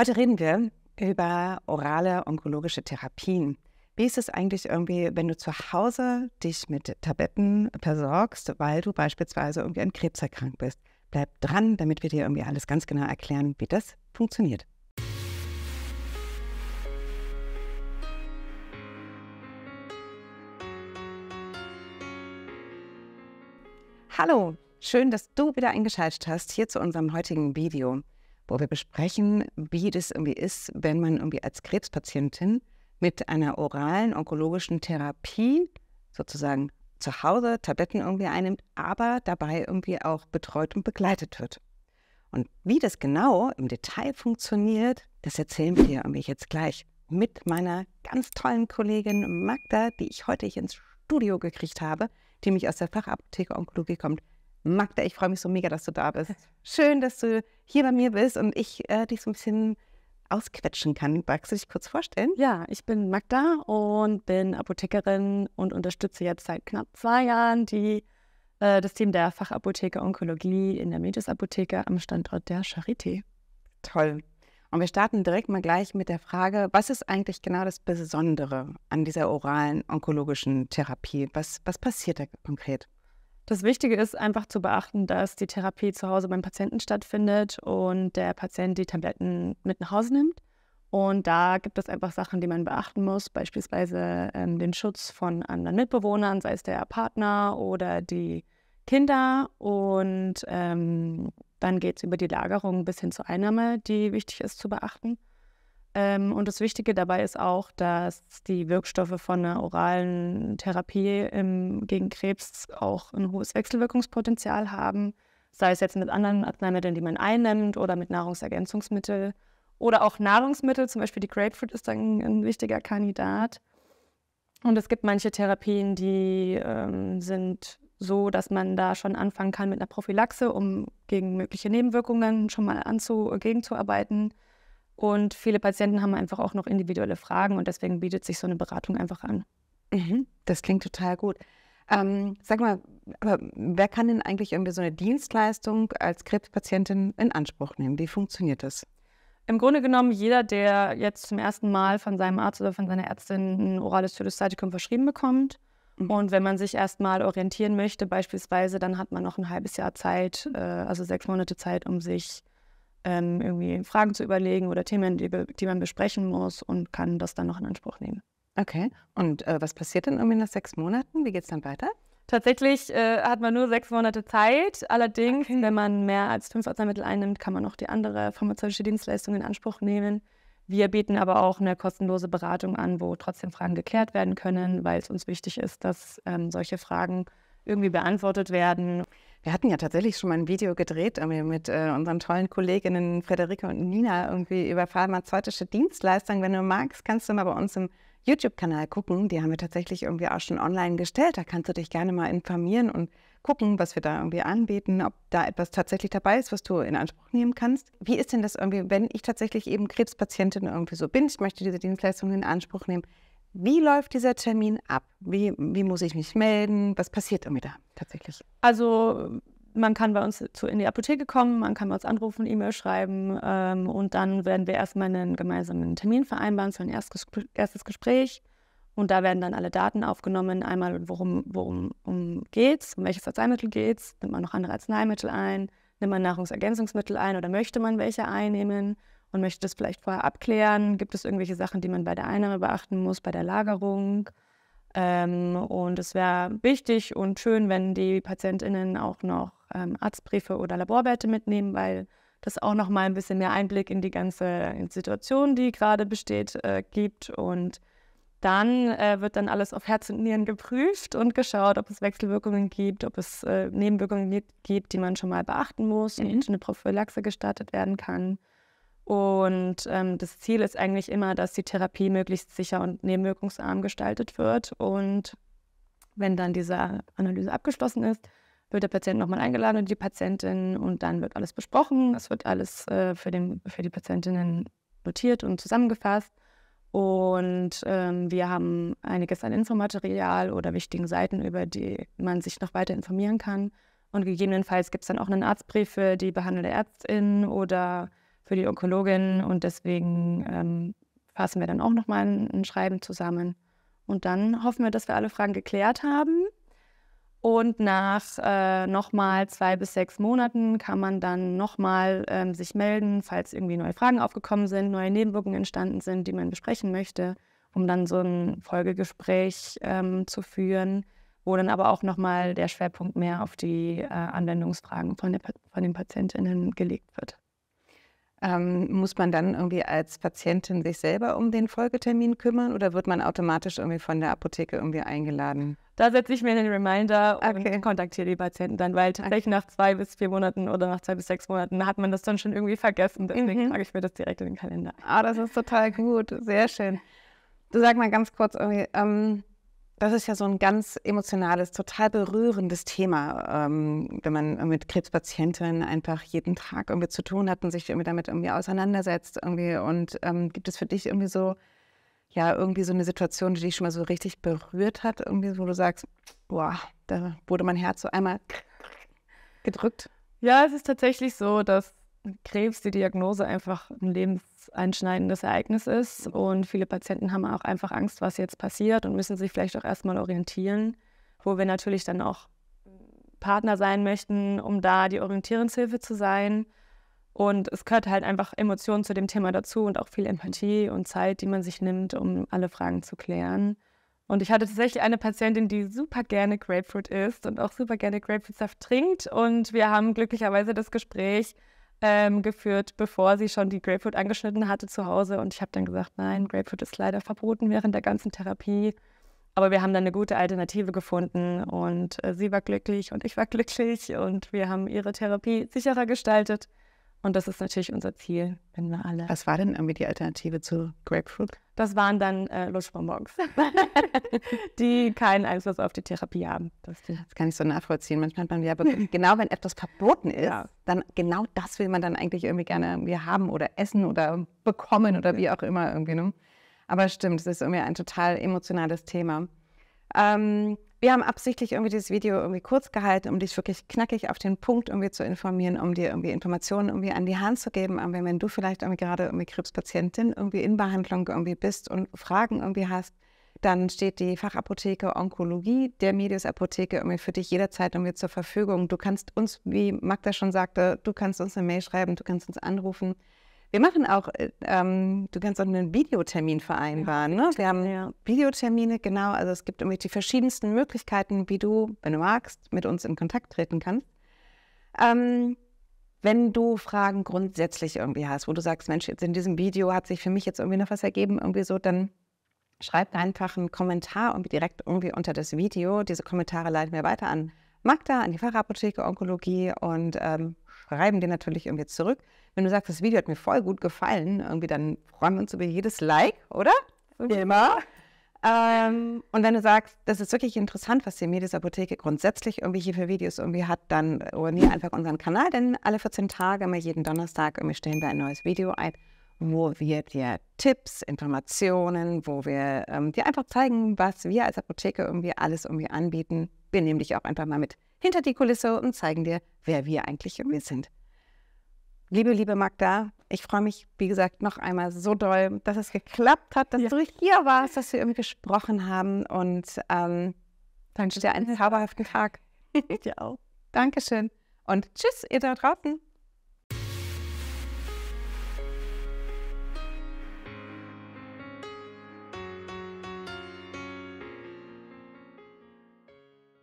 Heute reden wir über orale onkologische Therapien. Wie ist es eigentlich irgendwie, wenn du zu Hause dich mit Tabletten versorgst, weil du beispielsweise irgendwie an Krebs erkrankt bist? Bleib dran, damit wir dir irgendwie alles ganz genau erklären, wie das funktioniert. Hallo, schön, dass du wieder eingeschaltet hast hier zu unserem heutigen Video wo wir besprechen, wie das irgendwie ist, wenn man irgendwie als Krebspatientin mit einer oralen onkologischen Therapie sozusagen zu Hause Tabletten irgendwie einnimmt, aber dabei irgendwie auch betreut und begleitet wird. Und wie das genau im Detail funktioniert, das erzählen wir dir irgendwie jetzt gleich mit meiner ganz tollen Kollegin Magda, die ich heute hier ins Studio gekriegt habe, die mich aus der Fachapotheke Onkologie kommt. Magda, ich freue mich so mega, dass du da bist. Schön, dass du hier bei mir bist und ich äh, dich so ein bisschen ausquetschen kann. Magst du dich kurz vorstellen? Ja, ich bin Magda und bin Apothekerin und unterstütze jetzt seit knapp zwei Jahren die, äh, das Team der Fachapotheke Onkologie in der Medis Apotheke am Standort der Charité. Toll. Und wir starten direkt mal gleich mit der Frage, was ist eigentlich genau das Besondere an dieser oralen onkologischen Therapie? Was, was passiert da konkret? Das Wichtige ist einfach zu beachten, dass die Therapie zu Hause beim Patienten stattfindet und der Patient die Tabletten mit nach Hause nimmt. Und da gibt es einfach Sachen, die man beachten muss, beispielsweise ähm, den Schutz von anderen Mitbewohnern, sei es der Partner oder die Kinder. Und ähm, dann geht es über die Lagerung bis hin zur Einnahme, die wichtig ist zu beachten. Ähm, und das Wichtige dabei ist auch, dass die Wirkstoffe von einer oralen Therapie ähm, gegen Krebs auch ein hohes Wechselwirkungspotenzial haben, sei es jetzt mit anderen Arzneimitteln, die man einnimmt oder mit Nahrungsergänzungsmitteln oder auch Nahrungsmittel, zum Beispiel die Grapefruit ist ein, ein wichtiger Kandidat. Und es gibt manche Therapien, die ähm, sind so, dass man da schon anfangen kann mit einer Prophylaxe, um gegen mögliche Nebenwirkungen schon mal anzu, gegenzuarbeiten. Und viele Patienten haben einfach auch noch individuelle Fragen und deswegen bietet sich so eine Beratung einfach an. Mhm, das klingt total gut. Ähm, sag mal, aber wer kann denn eigentlich irgendwie so eine Dienstleistung als Krebspatientin in Anspruch nehmen? Wie funktioniert das? Im Grunde genommen jeder, der jetzt zum ersten Mal von seinem Arzt oder von seiner Ärztin ein orales Thyrocytikum verschrieben bekommt. Mhm. Und wenn man sich erstmal orientieren möchte, beispielsweise, dann hat man noch ein halbes Jahr Zeit, äh, also sechs Monate Zeit, um sich ähm, irgendwie Fragen zu überlegen oder Themen, die, die, man besprechen muss und kann das dann noch in Anspruch nehmen. Okay. Und äh, was passiert dann irgendwie nach sechs Monaten? Wie geht es dann weiter? Tatsächlich äh, hat man nur sechs Monate Zeit. Allerdings, okay. wenn man mehr als fünf Arzneimittel einnimmt, kann man auch die andere pharmazeutische Dienstleistung in Anspruch nehmen. Wir bieten aber auch eine kostenlose Beratung an, wo trotzdem Fragen geklärt werden können, weil es uns wichtig ist, dass ähm, solche Fragen irgendwie beantwortet werden. Wir hatten ja tatsächlich schon mal ein Video gedreht äh, mit äh, unseren tollen Kolleginnen Frederike und Nina irgendwie über pharmazeutische Dienstleistungen. Wenn du magst, kannst du mal bei uns im YouTube-Kanal gucken. Die haben wir tatsächlich irgendwie auch schon online gestellt. Da kannst du dich gerne mal informieren und gucken, was wir da irgendwie anbieten, ob da etwas tatsächlich dabei ist, was du in Anspruch nehmen kannst. Wie ist denn das irgendwie, wenn ich tatsächlich eben Krebspatientin irgendwie so bin, ich möchte diese Dienstleistungen in Anspruch nehmen? Wie läuft dieser Termin ab? Wie, wie muss ich mich melden? Was passiert irgendwie da tatsächlich? Also man kann bei uns zu, in die Apotheke kommen, man kann bei uns anrufen, E-Mail schreiben ähm, und dann werden wir erstmal einen gemeinsamen Termin vereinbaren für ein erstes, erstes Gespräch. Und da werden dann alle Daten aufgenommen, einmal worum, worum um geht's, um welches Arzneimittel geht es, nimmt man noch andere Arzneimittel ein, nimmt man Nahrungsergänzungsmittel ein oder möchte man welche einnehmen und möchte das vielleicht vorher abklären. Gibt es irgendwelche Sachen, die man bei der Einnahme beachten muss, bei der Lagerung? Ähm, und es wäre wichtig und schön, wenn die PatientInnen auch noch ähm, Arztbriefe oder Laborwerte mitnehmen, weil das auch noch mal ein bisschen mehr Einblick in die ganze Situation, die gerade besteht, äh, gibt. Und dann äh, wird dann alles auf Herz und Nieren geprüft und geschaut, ob es Wechselwirkungen gibt, ob es äh, Nebenwirkungen gibt, die man schon mal beachten muss mhm. und eine Prophylaxe gestartet werden kann. Und ähm, das Ziel ist eigentlich immer, dass die Therapie möglichst sicher und nebenwirkungsarm gestaltet wird. Und wenn dann diese Analyse abgeschlossen ist, wird der Patient nochmal eingeladen und die Patientin und dann wird alles besprochen. Es wird alles äh, für, den, für die Patientinnen notiert und zusammengefasst. Und ähm, wir haben einiges an Infomaterial oder wichtigen Seiten, über die man sich noch weiter informieren kann. Und gegebenenfalls gibt es dann auch einen Arztbrief für die behandelnde Ärztin oder für die Onkologin und deswegen ähm, fassen wir dann auch nochmal ein, ein Schreiben zusammen. Und dann hoffen wir, dass wir alle Fragen geklärt haben. Und nach äh, nochmal zwei bis sechs Monaten kann man dann nochmal ähm, sich melden, falls irgendwie neue Fragen aufgekommen sind, neue Nebenwirkungen entstanden sind, die man besprechen möchte, um dann so ein Folgegespräch ähm, zu führen, wo dann aber auch nochmal der Schwerpunkt mehr auf die äh, Anwendungsfragen von, der, von den Patientinnen gelegt wird. Ähm, muss man dann irgendwie als Patientin sich selber um den Folgetermin kümmern oder wird man automatisch irgendwie von der Apotheke irgendwie eingeladen? Da setze ich mir einen Reminder und okay. kontaktiere die Patienten dann, weil tatsächlich okay. nach zwei bis vier Monaten oder nach zwei bis sechs Monaten hat man das dann schon irgendwie vergessen. Deswegen mhm. trage ich mir das direkt in den Kalender. Ah, das ist total gut. Sehr schön. Du sag mal ganz kurz irgendwie, ähm, das ist ja so ein ganz emotionales, total berührendes Thema, ähm, wenn man mit Krebspatienten einfach jeden Tag irgendwie zu tun hat und sich irgendwie damit irgendwie auseinandersetzt irgendwie. Und ähm, gibt es für dich irgendwie so, ja, irgendwie so eine Situation, die dich schon mal so richtig berührt hat, irgendwie, wo du sagst, boah, da wurde mein Herz so einmal gedrückt? Ja, es ist tatsächlich so, dass Krebs, die Diagnose einfach ein lebenseinschneidendes Ereignis ist. Und viele Patienten haben auch einfach Angst, was jetzt passiert und müssen sich vielleicht auch erstmal orientieren, wo wir natürlich dann auch Partner sein möchten, um da die Orientierungshilfe zu sein. Und es gehört halt einfach Emotionen zu dem Thema dazu und auch viel Empathie und Zeit, die man sich nimmt, um alle Fragen zu klären. Und ich hatte tatsächlich eine Patientin, die super gerne Grapefruit isst und auch super gerne Grapefruitsaft trinkt. Und wir haben glücklicherweise das Gespräch ähm, geführt, bevor sie schon die Grapefruit angeschnitten hatte zu Hause. Und ich habe dann gesagt, nein, Grapefruit ist leider verboten während der ganzen Therapie. Aber wir haben dann eine gute Alternative gefunden und äh, sie war glücklich und ich war glücklich und wir haben ihre Therapie sicherer gestaltet. Und das ist natürlich unser Ziel, wenn wir alle. Was war denn irgendwie die Alternative zu Grapefruit? Das waren dann äh, Lutschbonbons, die keinen Einfluss auf die Therapie haben. Das, das, kann ich so nachvollziehen. Manchmal hat man ja, genau wenn etwas verboten ist, ja. dann genau das will man dann eigentlich irgendwie gerne irgendwie haben oder essen oder bekommen oder wie auch immer irgendwie. Ne? Aber stimmt, es ist irgendwie ein total emotionales Thema. Ähm, wir haben absichtlich irgendwie dieses Video irgendwie kurz gehalten, um dich wirklich knackig auf den Punkt irgendwie zu informieren, um dir irgendwie Informationen irgendwie an die Hand zu geben. Aber wenn du vielleicht irgendwie gerade irgendwie Krebspatientin irgendwie in Behandlung irgendwie bist und Fragen irgendwie hast, dann steht die Fachapotheke Onkologie der Medius Apotheke irgendwie für dich jederzeit irgendwie zur Verfügung. Du kannst uns, wie Magda schon sagte, du kannst uns eine Mail schreiben, du kannst uns anrufen. Wir machen auch, äh, ähm, du kannst auch einen Videotermin vereinbaren. Ja, ne? Wir haben ja. Videotermine, genau. Also es gibt irgendwie die verschiedensten Möglichkeiten, wie du, wenn du magst, mit uns in Kontakt treten kannst. Ähm, wenn du Fragen grundsätzlich irgendwie hast, wo du sagst, Mensch, jetzt in diesem Video hat sich für mich jetzt irgendwie noch was ergeben, irgendwie so, dann schreib einfach einen Kommentar irgendwie direkt irgendwie unter das Video. Diese Kommentare leiten wir weiter an Magda, an die Fachapotheke Onkologie und ähm, schreiben dir natürlich irgendwie zurück. Wenn du sagst, das Video hat mir voll gut gefallen, irgendwie dann freuen wir uns über jedes Like, oder? Immer. Ähm, und wenn du sagst, das ist wirklich interessant, was die Medis Apotheke grundsätzlich irgendwie hier für Videos irgendwie hat, dann abonniere einfach unseren Kanal, denn alle 14 Tage, immer jeden Donnerstag, irgendwie stellen wir ein neues Video ein, wo wir dir Tipps, Informationen, wo wir ähm, dir einfach zeigen, was wir als Apotheke irgendwie alles irgendwie anbieten. Wir nehmen dich auch einfach mal mit hinter die Kulisse und zeigen dir, wer wir eigentlich irgendwie sind. Liebe, liebe Magda, ich freue mich, wie gesagt, noch einmal so doll, dass es geklappt hat, dass ja. du hier warst, dass wir irgendwie gesprochen haben und ähm, wünsche dir einen zauberhaften Tag. dir auch. Dankeschön und tschüss, ihr da draußen.